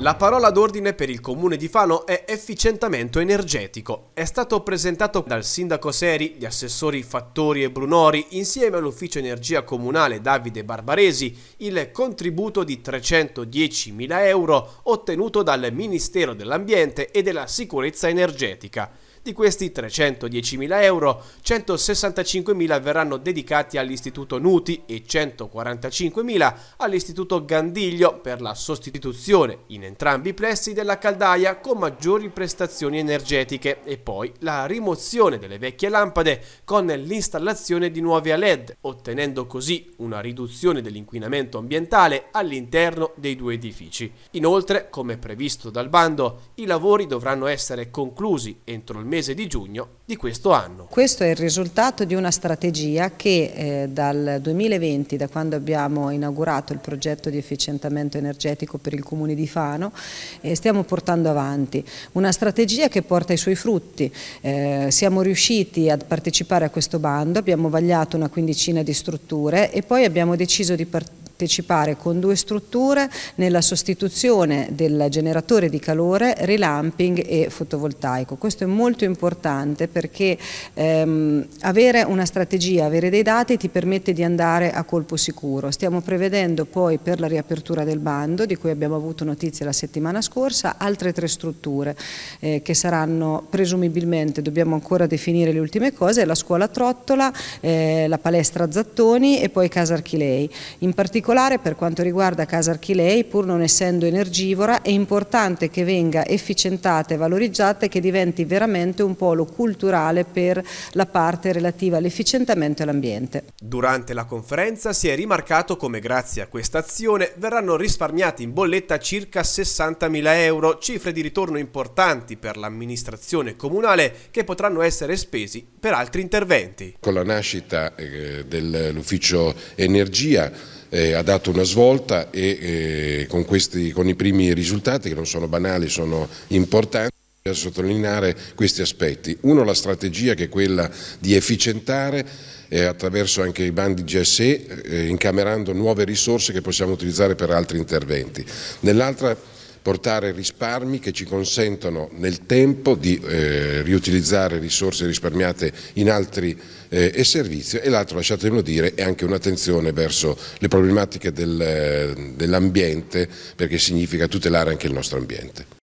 La parola d'ordine per il comune di Fano è efficientamento energetico. È stato presentato dal sindaco Seri, gli assessori Fattori e Brunori, insieme all'ufficio energia comunale Davide Barbaresi, il contributo di 310.000 euro ottenuto dal Ministero dell'Ambiente e della Sicurezza Energetica. Di questi 310.000 euro, 165.000 verranno dedicati all'Istituto Nuti e 145.000 all'Istituto Gandiglio per la sostituzione in entrambi i pressi della caldaia con maggiori prestazioni energetiche e poi la rimozione delle vecchie lampade con l'installazione di nuove a LED, ottenendo così una riduzione dell'inquinamento ambientale all'interno dei due edifici. Inoltre, come previsto dal bando, i lavori dovranno essere conclusi entro il mese di giugno di questo anno. Questo è il risultato di una strategia che eh, dal 2020, da quando abbiamo inaugurato il progetto di efficientamento energetico per il Comune di Faro, Milano e stiamo portando avanti una strategia che porta i suoi frutti. Eh, siamo riusciti a partecipare a questo bando, abbiamo vagliato una quindicina di strutture e poi abbiamo deciso di partecipare partecipare con due strutture nella sostituzione del generatore di calore, relamping e fotovoltaico. Questo è molto importante perché ehm, avere una strategia, avere dei dati ti permette di andare a colpo sicuro. Stiamo prevedendo poi per la riapertura del bando, di cui abbiamo avuto notizie la settimana scorsa, altre tre strutture eh, che saranno presumibilmente, dobbiamo ancora definire le ultime cose, la scuola Trottola, eh, la palestra Zattoni e poi Casa Archilei. In particolare particolare per quanto riguarda Casa Archilei, pur non essendo energivora, è importante che venga efficientata e valorizzata e che diventi veramente un polo culturale per la parte relativa all'efficientamento e all'ambiente. Durante la conferenza si è rimarcato come grazie a questa azione verranno risparmiati in bolletta circa 60.000 euro, cifre di ritorno importanti per l'amministrazione comunale che potranno essere spesi per altri interventi. Con la nascita eh, dell'ufficio energia eh, ha dato una svolta e eh, con, questi, con i primi risultati che non sono banali, sono importanti a sottolineare questi aspetti. Uno la strategia che è quella di efficientare eh, attraverso anche i bandi GSE, eh, incamerando nuove risorse che possiamo utilizzare per altri interventi. Nell'altra portare risparmi che ci consentono nel tempo di eh, riutilizzare risorse risparmiate in altri eh, e servizi e l'altro, lasciatemelo dire, è anche un'attenzione verso le problematiche del, dell'ambiente perché significa tutelare anche il nostro ambiente.